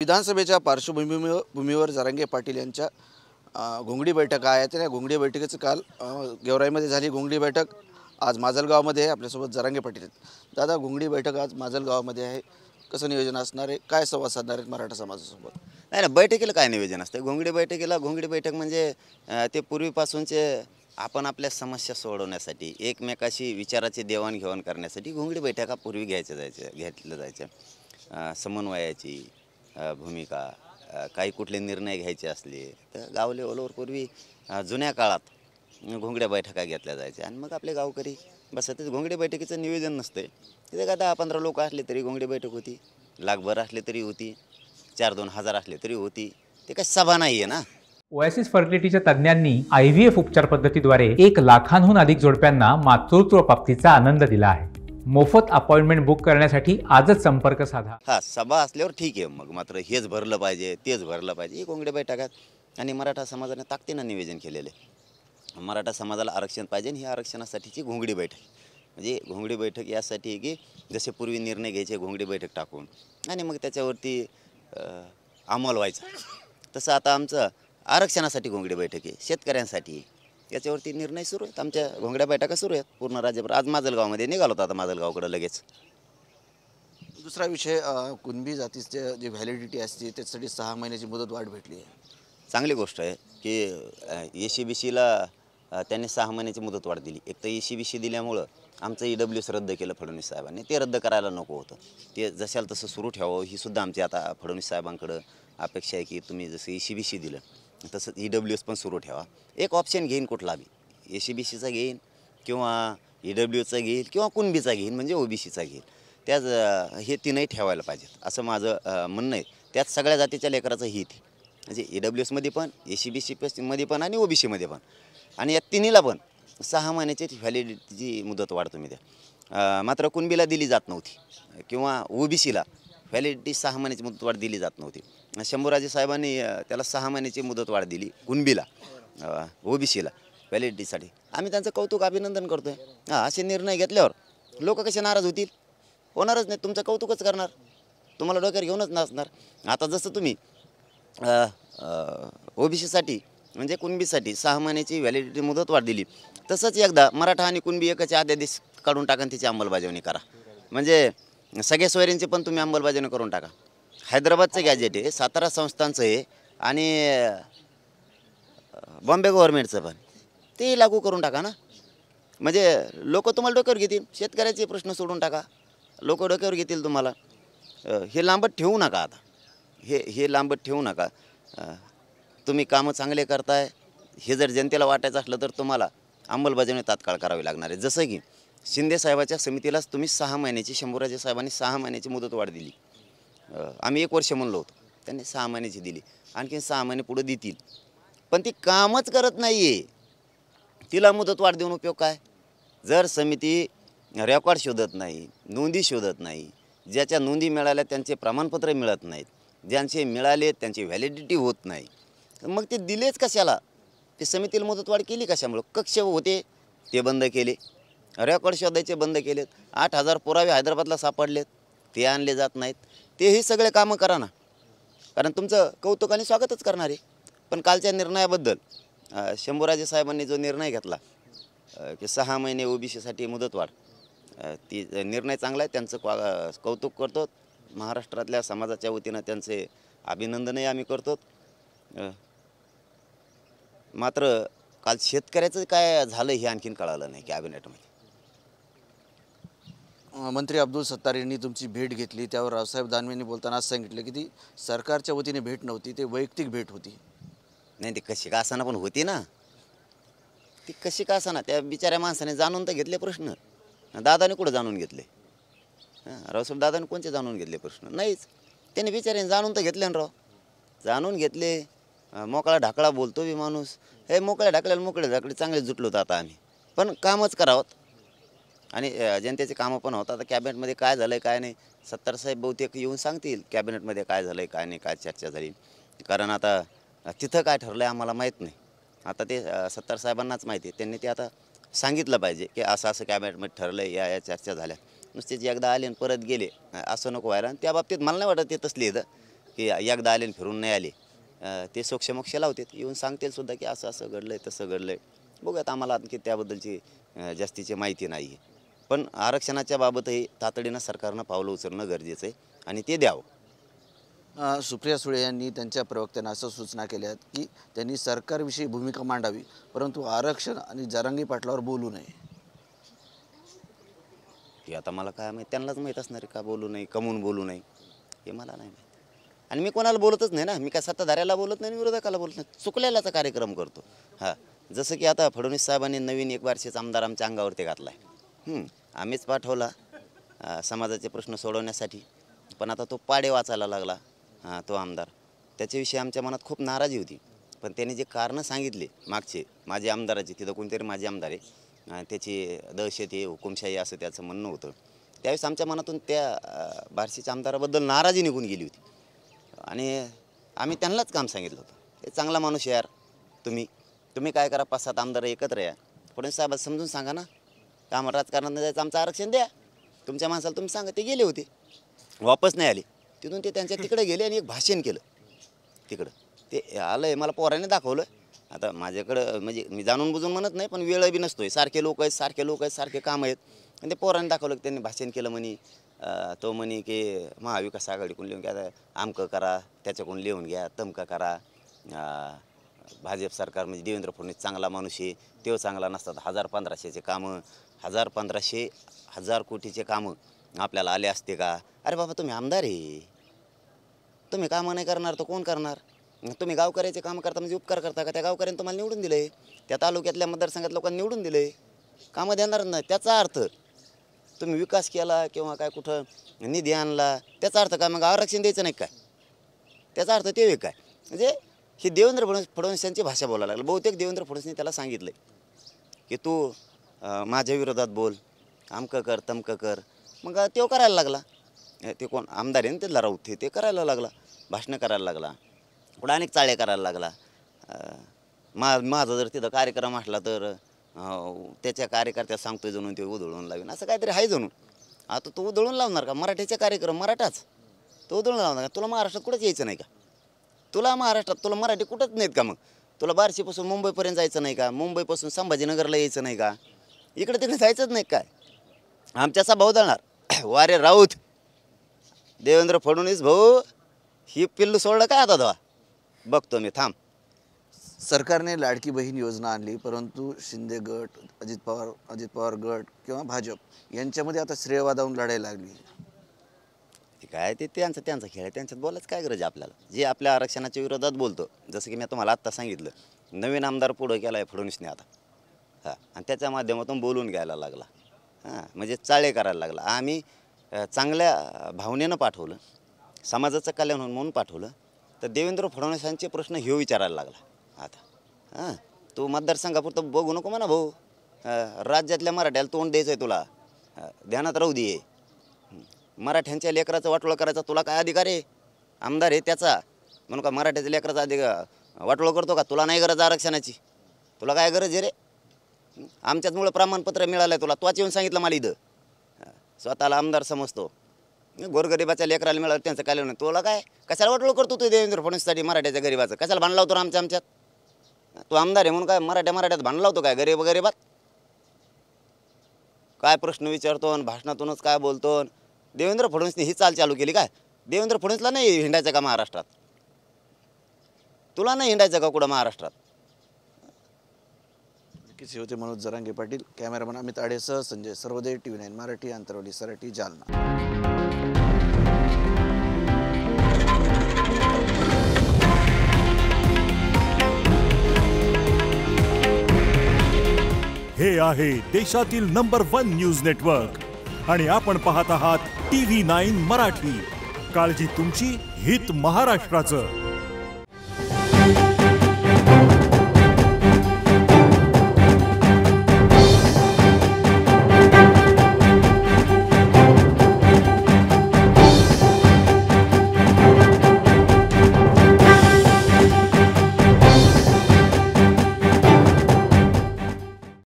विधानसभेच्या पार्श्वभूमीवर भूमीवर जरांगे पाटील यांच्या घोंगडी बैठका आहेत आणि या घोंगडी बैठकीचं काल गेवराईमध्ये झाली घोंगडी बैठक आज माजलगावमध्ये आहे आपल्यासोबत जरंगे पाटील आहेत दादा घोंगडी बैठक आज माजलगावमध्ये आहे कसं नियोजन असणार आहे काय संवाद साधणार आहेत मराठा समाजासोबत नाही ना बैठकीला काय नियोजन असतं घोंगडी बैठकीला घोंगडी बैठक म्हणजे ते पूर्वीपासूनचे आपण आपल्या समस्या सोडवण्यासाठी एकमेकाशी विचाराची देवाणघेवाण करण्यासाठी घोंगडी बैठका पूर्वी घ्यायच्या जायच्या घेतल्या जायच्या समन्वयाची भूमिका काही कुठले निर्णय घ्यायचे असले तर गाव लेवलवर पूर्वी जुन्या काळात घोंगड्या बैठका घेतल्या जायच्या आणि मग आपले गावकरी बसतच घोंगडे बैठकीचं निवेदन नसतं तिथे का दहा पंधरा लोक असले तरी घोंगडी बैठक होती लाखभर असले तरी होती चार दोन हजार असले तरी होती ते काही सभा नाही आहे ना ओएसिस फर्टिलिटीच्या तज्ज्ञांनी आय व्ही एफ उपचार पद्धतीद्वारे एक लाखांहून अधिक जोडप्यांना मातृत्व प्राप्तीचा आनंद दिला आहे मोफत अपॉइंटमेंट बुक करण्यासाठी आजच संपर्क साधा हा सभा असल्यावर ठीक आहे मग मात्र हेच भरलं पाहिजे तेच भरलं पाहिजे ही कोंगडे बैठकात आणि मराठा समाजाने ताकदीनं निवेदन केलेले मराठा समाजाला आरक्षण पाहिजे आणि ही आरक्षणासाठीची घोंगडी बैठक म्हणजे घोंगडी बैठक यासाठी की जसे पूर्वी निर्णय घ्यायचे घोंगडी बैठक टाकून आणि मग त्याच्यावरती अंमल व्हायचा तसं आता आमचं आरक्षणासाठी घोंगडी बैठक आहे शेतकऱ्यांसाठी त्याच्यावरती निर्णय सुरू आहेत आमच्या घोंगड्या बैठका सुरू आहेत पूर्ण राज्यभर आज माजलगावमध्ये निघालो होतो आता माजलगावकडं लगेच दुसरा विषय कुणबी जातीचे जे व्हॅलिडिटी असते त्याच्यासाठी सहा महिन्याची मुदत वाढ भेटली आहे चांगली गोष्ट आहे की ए सी बी सीला त्यांनी सहा महिन्याची मुदत वाढ दिली एक तर ए सी बी सी दिल्यामुळं आमचं ई डब्ल्यू एस रद्द केलं फडणवीस साहेबांनी ते रद्द करायला नको होतं ते जशाला तसं सुरू ठेवावं ही सुद्धा आमची आता फडणवीस साहेबांकडं अपेक्षा आहे की तुम्ही जसं ई सी बी सी दिलं तसंच ई डब्ल्यू एस पण सुरू ठेवा एक ऑप्शन घेईन कुठला बी ए सी बी सीचा घेईन किंवा ई e डब्ल्यू घेईल किंवा कुणबीचा घेईन म्हणजे ओ बी सीचा घेईल त्याच हे तीनही ठेवायला पाहिजेत असं माझं म्हणणं आहे त्यात सगळ्या जातीच्या लेकराचं हित म्हणजे ई e डब्ल्यू एसमध्ये पण ए सी बी सी पीमध्ये पण आणि ओ बी सीमध्ये पण आणि या तिन्हीला पण सहा महिन्याची व्हॅलिडिटीची मुदत वाढ तुम्ही द्या मात्र कुणबीला दिली जात नव्हती किंवा ओ बी सीला व्हॅलिडिटी सहा महिन्याची मुदतवाढ दिली जात नव्हती शंभूराजे साहेबांनी त्याला सहा महिन्याची मुदतवाढ दिली कुणबीला ओबीसीला व्हॅलिडिटीसाठी आम्ही त्यांचं कौतुक अभिनंदन करतो आहे हां असे निर्णय घेतल्यावर लोक कसे नाराज होतील होणारच नाही तुमचं कौतुकच करणार तुम्हाला डोक्यावर घेऊनच नाचणार आता जसं तुम्ही ओबीसीसाठी म्हणजे कुणबीसाठी सहा महिन्याची व्हॅलिडिटी मुदतवाढ दिली तसंच एकदा मराठा आणि कुणबी एकाचे अध्यादेश काढून टाकून तिची अंमलबजावणी करा म्हणजे सगळ्या सोयरींची पण तुम्ही अंमलबजावणी करून टाका हैदराबादचं गॅजेट आहे सातारा संस्थांचं आहे आणि बॉम्बे गव्हर्नमेंटचं पण ते लागू करून टाका ना म्हणजे लोक तुम्हाला डोक्यावर घेतील शेतकऱ्याचे प्रश्न सोडून टाका लोक डोक्यावर घेतील तुम्हाला हे लांबत ठेवू नका आता हे हे लांबत ठेवू नका तुम्ही कामं चांगले करताय हे जर जनतेला वाटायचं असलं तर तुम्हाला अंमलबजावणी तात्काळ करावी लागणार आहे जसं की शिंदे साहेबाच्या समितीलाच तुम्ही सहा महिन्याची शंभूराजे साहेबांनी सहा महिन्याची मुदतवाढ दिली आम्ही एक वर्ष म्हणलो होतो त्यांनी सहा महिन्याची दिली आणखी सहा महिने पुढे देतील पण ती कामच करत नाही आहे तिला मुदतवाढ देऊन उपयोग काय जर समिती रेकॉर्ड शोधत नाही नोंदी शोधत नाही ज्याच्या नोंदी मिळाल्या त्यांचे प्रमाणपत्र मिळत नाहीत ज्यांचे मिळाले त्यांची व्हॅलिडिटी होत नाही मग ते दिलेच कशाला ते समितीला मुदतवाढ केली कशामुळं कक्ष होते ते बंद केले रेकॉर्ड शोधायचे बंद केलेत आठ हजार पुरावे हैदराबादला सापडलेत ते आणले जात नाहीत तेही सगळे कामं करा ना कारण तुमचं कौतुकाने स्वागतच करणार आहे पण कालच्या निर्णयाबद्दल शंभूराजे साहेबांनी जो निर्णय घेतला की सहा महिने ओबीसीसाठी मुदतवाढ ती निर्णय चांगला आहे त्यांचं क्वा कौतुक करतो महाराष्ट्रातल्या समाजाच्या वतीनं त्यांचे अभिनंदनही आम्ही करतो मात्र काल शेतकऱ्याचं काय झालं हे आणखीन कळालं नाही कॅबिनेटमध्ये मंत्री अब्दुल सत्तार यांनी तुमची भेट घेतली त्यावर रावसाहेब दानवेंनी बोलताना असं सांगितलं की ती सरकारच्या वतीने भेट नव्हती ते वैयक्तिक भेट होती नाही ती कशी का असताना पण होती ना ती कशी का असताना त्या बिचाऱ्या माणसाने जाणून तर घेतले प्रश्न दादाने कुठं जाणून घेतले हां रावसाहेब दादाने कोणते जाणून घेतले प्रश्न नाहीच त्याने बिचाऱ्याने जाणून तर घेतले ना राव जाणून घेतले मोकळा ढाकळा बोलतो बी माणूस हे मोकळ्या ढाकल्याला मोकळे ढाकळे चांगले जुटलो होतं आता आम्ही पण कामच करावं आणि जनतेचे कामं पण होतात कॅबिनेटमध्ये काय झालं आहे काय नाही सत्तारसाहेब साहेब बहुतेक येऊन सांगतील कॅबिनेटमध्ये काय झालं आहे काय नाही काय चर्चा झाली कारण आता तिथं काय ठरलं आहे आम्हाला माहीत नाही आता ते सत्तार साहेबांनाच माहिती आहे त्यांनी ते आता सांगितलं पाहिजे की असं असं कॅबिनेटमध्ये ठरलं आहे या या चर्चा झाल्या नुसतेच एकदा आले आणि परत गेले असं नको व्हायला आणि त्या बाबतीत मला नाही वाटत ते तसली लिहिलं की एकदा आले आणि फिरून नाही आले ते सोक्षमोक्ष लावतात येऊन सांगतील सुद्धा की असं असं घडलं आहे तसं घडलं आहे बघूयात आम्हाला आणखी त्याबद्दलची जास्तीची माहिती नाही आहे पण आरक्षणाच्या बाबतही तातडीनं सरकारनं पावलं उचलणं गरजेचं आहे आणि ते द्यावं सुप्रिया सुळे यांनी त्यांच्या प्रवक्त्यानं असं सूचना केल्या आहेत की त्यांनी सरकारविषयी भूमिका मांडावी परंतु आरक्षण आणि जरांगी पाटलावर बोलू नये ते आता मला काय माहीत त्यांनाच माहीत असणार आहे का बोलू नाही कमून बोलू नये हे मला नाही माहीत आणि मी कोणाला बोलतच नाही ना मी काय सत्ताधाऱ्याला बोलत नाही आणि विरोधकाला बोलत नाही चुकलेलाचा कार्यक्रम करतो हां जसं की आता फडणवीस साहेबांनी नवीन एक वर्षाचा आमदार आमच्या अंगावरती घातला आहे आम्हीच पाठवला समाजाचे प्रश्न सोडवण्यासाठी पण आता तो पाडे वाचायला लागला तो आमदार त्याच्याविषयी आमच्या मनात खूप नाराजी होती पण त्याने जे कारणं सांगितले मागचे माझे आमदाराचे तिथं कोणतरी माझे आमदार आहे त्याची दहशत आहे हुकुमशाही असं त्याचं म्हणणं होतं त्यावेळेस आमच्या मनातून त्या बारशीच्या आमदाराबद्दल नाराजी निघून गेली होती आणि आम्ही त्यांनाच काम सांगितलं होतं हे चांगला माणूस यार तुम्ही तुम्ही काय करा पाच सात आमदार एकत्र या फडणवीस साहेब समजून सांगा ना आम्हाला राजकारणात जायचं आमचं आरक्षण द्या तुमच्या माणसाला तुम्ही सांगा ते गेले होते वापस नाही आले तिथून ते त्यांच्या तिकडे गेले आणि एक भाषण केलं तिकडं ते आलं आहे मला पोराने दाखवलं आता माझ्याकडं म्हणजे मी जाणून बुजून म्हणत नाही पण वेळ बी नसतोय सारखे लोक आहेत सारखे लोक आहेत सारखे काम आहेत आणि ते पोराने दाखवलं त्यांनी भाषण केलं म्हणे तो म्हणे की महाविकास आघाडीकडून लिहून घ्या आमकं करा त्याच्याकडून लिहून घ्या तमकं करा भाजप सरकार म्हणजे देवेंद्र फडणवीस चांगला माणूस आहे तो चांगला नसतात हजार पंधराशेचे कामं हजार पंधराशे हजार कोटीचे कामं आपल्याला आले असते का अरे बाबा तुम्ही आमदार आहे तुम्ही कामं नाही करणार तर कोण करणार तुम्ही गावकऱ्याचे कामं करता म्हणजे उपकार करता का त्या गावकऱ्यांनी तुम्हाला निवडून दिले त्या तालुक्यातल्या मतदारसंघात लोकांनी निवडून दिले कामं देणार नाही त्याचा अर्थ तुम्ही विकास केला किंवा काय कुठं निधी आणला त्याचा अर्थ काय मग आरक्षण द्यायचं नाही काय त्याचा अर्थ ते काय म्हणजे हे देवेंद्र फडणवीस फडणवीस यांची भाषा बोलायला लागली बहुतेक देवेंद्र फडणवीसने त्याला सांगितलं की तू माझ्या विरोधात बोल आमकं कर तमकं कर मग तो करायला लागला ते कोण आमदार आहे ना ते राऊत ते करायला लागला भाषणं करायला लागला पुढे अनेक चाळ्या करायला लागला मा माझा जर तिथं कार्यक्रम असला तर त्याच्या कार्यकर्त्या सांगतोय जणू ते उधळून लावेन असं काहीतरी आहे जणू आता तो उधळून लावणार का मराठीचा कार्यक्रम मराठाच तो उधळून लावणार का तुला महाराष्ट्रात कुठंच यायचं नाही का तुला महाराष्ट्रात तुला मराठी कुठंच नाहीत का मग तुला बार्शीपासून मुंबईपर्यंत जायचं नाही का मुंबईपासून संभाजीनगरला यायचं नाही का इकडे तिकडे जायचंच नाही काय आमच्या भाऊ जाणार वारे राऊत देवेंद्र फडणवीस भाऊ ही पिल्लू सोडलं काय आता धवा बघतो मी थांब सरकारने लाडकी बहीण योजना आणली परंतु शिंदे गट अजित पवार अजित पवार गट किंवा भाजप यांच्यामध्ये आता श्रेयवादावून लढायला लागली ते काय ते त्यांचं त्यांचा खेळ आहे त्यांच्यात बोलायचं काय गरज आपल्याला जे आपल्या आरक्षणाच्या विरोधात बोलतो जसं की मी तुम्हाला आत्ता सांगितलं नवीन आमदार पुढं केला आहे फडणवीसने आता हां आणि त्याच्या माध्यमातून बोलून घ्यायला लागला हां म्हणजे चाळे करायला लागला आम्ही चांगल्या भावनेनं पाठवलं समाजाचं कल्याण म्हणून पाठवलं तर देवेंद्र फडणवीसांचे प्रश्न हे विचारायला लागला आता हां तू मतदारसंघापुरतं बघू नको म्हणा भाऊ राज्यातल्या मराठ्याला तोंड द्यायचं आहे तुला ध्यानात राहू दे मराठ्यांच्या लेकराचा वाटोळं करायचा तुला काय अधिकार आहे आमदार आहे त्याचा म्हणून का मराठ्याच्या लेकराचा अधिकार वाटोळं करतो का तुला नाही गरज आरक्षणाची तुला काय गरज आहे रे आमच्याचमुळं प्रमाणपत्र मिळालं तुला तोच येऊन सांगितलं मला इथं स्वतःला आमदार समजतो गोरगरिबाच्या लेकराला मिळालं त्यांचं काय नाही तुला काय कशाला वाटलं करतो तू देवेंद्र फडणवीससाठी मराठ्याच्या गरिबाचं कशाला भांडला होतो आमच्या आमच्यात तू आमदार आहे म्हणून काय मराठ्या मराठ्यात भांडला होतो काय गरीब गरिबात काय प्रश्न विचारतो भाषणातूनच काय बोलतो देवेंद्र फडणवीसने ही चाल चालू केली काय देवेंद्र फडणवीसला नाही हिंडायचं का महाराष्ट्रात तुला नाही हिंडायचं का कुठं महाराष्ट्रात किसी होते मनोज जरांगे पाटील कॅमेरामन अमित आडेसह Sanjay Sarvoday T V nine Marathi Antarwali Sarathi Jalna हे आहे देशातील नंबर वन न्यूज नेटवर्क आणि आपण पाहत आहात टी व्ही नाईन मराठी काळजी तुमची हित महाराष्ट्राचं